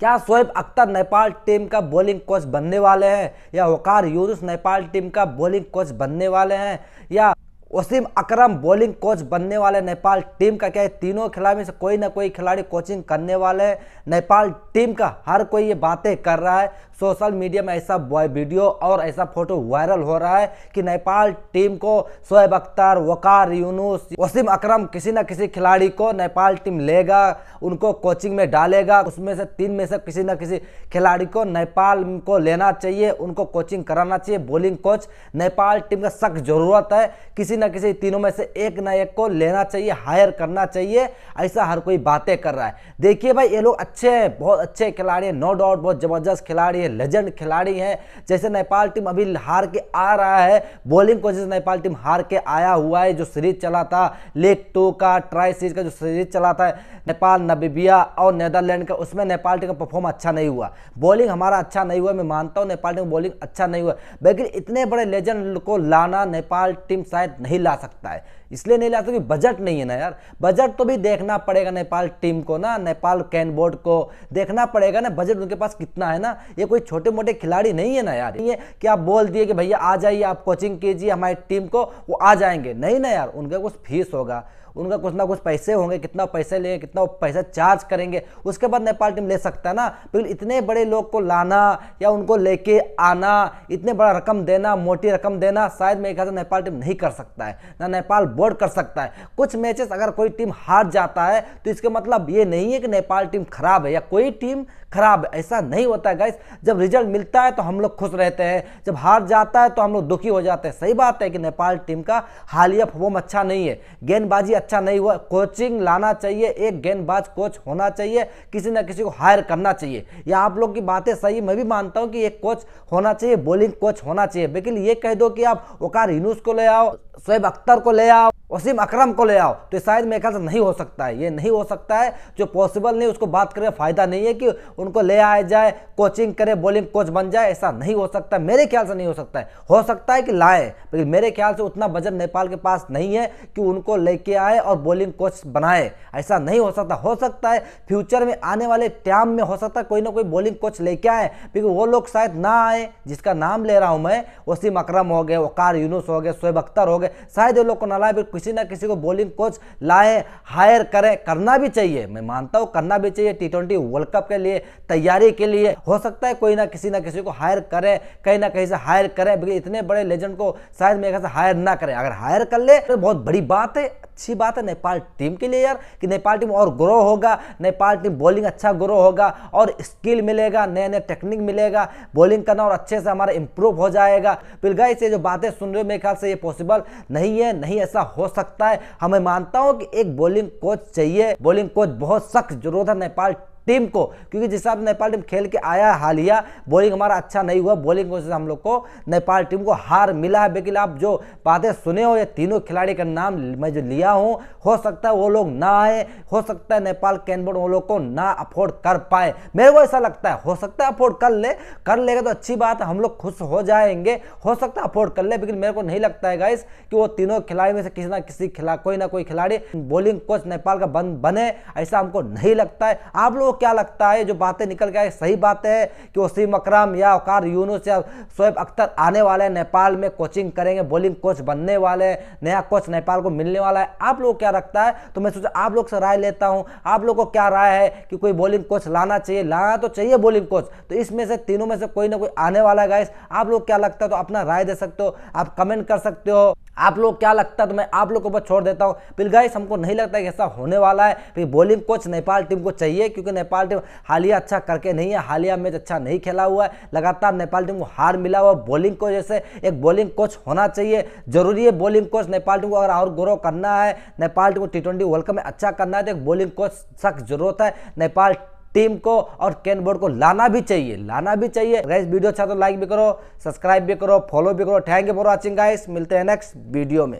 क्या शोएब अख्तर नेपाल टीम का bowling coach बनने वाले हैं या वकार यूनुस नेपाल टीम का बॉलिंग कोच बनने वाले हैं या वसीम अकरम बॉलिंग कोच बनने वाले नेपाल टीम का क्या है तीनों खिलाड़ी से कोई ना कोई खिलाड़ी कोचिंग करने वाले नेपाल टीम का हर कोई ये बातें कर रहा है सोशल मीडिया में ऐसा वीडियो और ऐसा फोटो वायरल हो रहा है कि नेपाल टीम को शोएब अख्तर वकार यूनुस वसीम अकरम किसी ना किसी खिलाड़ी को नेपाल टीम लेगा उनको कोचिंग में डालेगा उसमें से तीन में से किसी ना किसी खिलाड़ी को नेपाल को लेना चाहिए उनको कोचिंग कराना चाहिए बॉलिंग कोच नेपाल टीम का सख्त जरूरत है किसी किसी ना किसी तीनों में से एक ना एक को लेना चाहिए हायर करना चाहिए ऐसा हर कोई बातें कर रहा है देखिए भाई ये लोग अच्छे हैं बहुत अच्छे खिलाड़ी हैं नो डाउट बहुत ज़बरदस्त खिलाड़ी है लेजेंड खिलाड़ी हैं जैसे नेपाल टीम अभी हार के आ रहा है बॉलिंग कोचेज नेपाल टीम हार के आया हुआ है जो सीरीज चला था लेग टू का ट्राई सीरीज का जो सीरीज चला था नेपाल नबीबिया और नेदरलैंड का उसमें नेपाल टीम का परफॉर्म अच्छा नहीं हुआ बॉलिंग हमारा अच्छा नहीं हुआ मैं मानता हूँ नेपाल टीम बॉलिंग अच्छा नहीं हुआ लेकिन इतने बड़े लेजेंड को लाना नेपाल टीम शायद नहीं ला सकता है इसलिए नहीं लाते क्योंकि बजट नहीं है ना यार बजट तो भी देखना पड़ेगा नेपाल टीम को ना नेपाल कैन बोर्ड को देखना पड़ेगा ना बजट उनके पास कितना है ना ये कोई छोटे मोटे खिलाड़ी नहीं है ना यार ये कि आप बोल दिए कि भैया आ जाइए आप कोचिंग कीजिए हमारी टीम को वो आ जाएंगे नहीं ना यार उनका कुछ फीस होगा उनका कुछ ना कुछ पैसे होंगे कितना पैसे लेंगे कितना पैसा चार्ज करेंगे उसके बाद नेपाल टीम ले सकता है ना बिल्कुल इतने बड़े लोग को लाना या उनको लेके आना इतने बड़ा रकम देना मोटी रकम देना शायद मेरे ख्याल से नेपाल टीम नहीं कर सकता है ना नेपाल बोर्ड कर सकता है कुछ मैचेस अगर कोई टीम हार जाता है तो इसका मतलब ये नहीं है कि नेपाल टीम खराब है या कोई टीम खराब है ऐसा नहीं होता है गाइस जब रिजल्ट मिलता है तो हम लोग खुश रहते हैं जब हार जाता है तो हम लोग दुखी हो जाते हैं सही बात है कि नेपाल टीम का हालिया फॉर्म अच्छा नहीं है गेंदबाजी अच्छा नहीं हुआ कोचिंग लाना चाहिए एक गेंदबाज कोच होना चाहिए किसी ना किसी को हायर करना चाहिए या आप लोग की बातें सही मैं भी मानता हूँ कि एक कोच होना चाहिए बॉलिंग कोच होना चाहिए लेकिन ये कह दो कि आप ओकार इनूस को ले आओ शोएब अख्तर को ले आओ वसीम अकरम को ले आओ तो शायद मेरे ख्याल से नहीं हो सकता है ये नहीं हो सकता है जो पॉसिबल नहीं उसको बात करें फ़ायदा नहीं है कि उनको ले आया जाए कोचिंग करे बॉलिंग कोच बन जाए ऐसा नहीं हो सकता मेरे ख्याल से नहीं हो सकता है हो सकता है कि लाए लेकिन मेरे ख्याल से उतना बजट नेपाल के पास नहीं है कि उनको लेके आए और बॉलिंग कोच बनाए ऐसा नहीं हो सकता हो सकता है फ्यूचर में आने वाले टाइम में हो सकता है कोई ना कोई बॉलिंग कोच लेके आए क्योंकि वो लोग शायद ना आए जिसका नाम ले रहा हूँ मैं वसीम अक्रम हो गए वकार यूनुस हो गए शोएब अख्तर हो गए होंगे शायद ये लोग को ना लाए फिर किसी ना किसी को बॉलिंग कोच लाए हायर करें करना भी चाहिए मैं मानता हूँ करना भी चाहिए टी ट्वेंटी वर्ल्ड कप के लिए तैयारी के लिए हो सकता है कोई ना किसी ना किसी को हायर करे कहीं ना कहीं से हायर करे इतने बड़े लेजेंड को शायद मेरे ख्याल से हायर ना करे अगर हायर कर ले तो बहुत बड़ी बात है अच्छी बात है नेपाल टीम के लिए यार कि नेपाल टीम और ग्रो होगा नेपाल टीम बॉलिंग अच्छा ग्रो होगा और स्किल मिलेगा नया नया टेक्निक मिलेगा बॉलिंग करना और अच्छे से हमारा इंप्रूव हो जाएगा फिर गए से जो बातें सुन रहे हो मेरे ख्याल से ये पॉसिबल नहीं है नहीं ऐसा हो सकता है हमें मानता हूँ कि एक बॉलिंग कोच चाहिए बॉलिंग कोच बहुत सख्त जरूरत है नेपाल टीम को क्योंकि जिस हिसाब नेपाल टीम खेल के आया हालिया बॉलिंग हमारा अच्छा नहीं हुआ बॉलिंग से हम लोग को नेपाल टीम को हार मिला है बेकिल आप जो बातें सुने हो ये तीनों खिलाड़ी का नाम मैं जो लिया हूँ हो सकता है वो लोग ना आए हो सकता है नेपाल कैनबोर्ड वो लोग को ना अफोर्ड कर पाए मेरे को ऐसा लगता है हो सकता है अफोर्ड कर ले कर लेगा तो अच्छी बात है हम लोग खुश हो जाएंगे हो सकता है अफोर्ड कर ले लेकिन मेरे को नहीं लगता है गाइस कि वो तीनों खिलाड़ी में से किसी ना किसी खिला कोई ना कोई खिलाड़ी बॉलिंग कोच नेपाल का बन बने ऐसा हमको नहीं लगता है आप लोग क्या लगता है जो बातें निकल गए सही बात है कि वसीम अकरम या वकार यूनुस या शोएब अख्तर आने वाले हैं नेपाल में कोचिंग करेंगे बॉलिंग कोच बनने वाले हैं नया कोच नेपाल को मिलने वाला है आप लोग क्या रखता है तो मैं सोचा आप लोग से राय लेता हूँ आप लोग को क्या राय है कि कोई बॉलिंग कोच लाना चाहिए लाना तो चाहिए बॉलिंग कोच तो इसमें से तीनों में से कोई ना कोई आने वाला है गाइस आप लोग क्या लगता है तो अपना राय दे सकते हो आप कमेंट कर सकते हो आप लोग क्या लगता है तो मैं आप लोग को बस छोड़ देता हूँ फिर गाइस हमको नहीं लगता कि ऐसा होने वाला है फिर बॉलिंग कोच नेपाल टीम को चाहिए क्योंकि नेपाल टीम हालिया अच्छा करके नहीं है हालिया मैच अच्छा नहीं खेला हुआ है लगातार नेपाल टीम को हार मिला हुआ बॉलिंग कोच जैसे एक बॉलिंग कोच होना चाहिए जरूरी है बॉलिंग कोच नेपाल टीम को अगर और ग्रो करना है नेपाल टीम को टी वर्ल्ड कप में अच्छा करना है तो एक बॉलिंग कोच सख्त जरूरत है नेपाल टीम को और कैन बोर्ड को लाना भी चाहिए लाना भी चाहिए गाइस वीडियो अच्छा तो लाइक भी करो सब्सक्राइब भी करो फॉलो भी करो thank you for watching guys मिलते हैं नेक्स्ट वीडियो में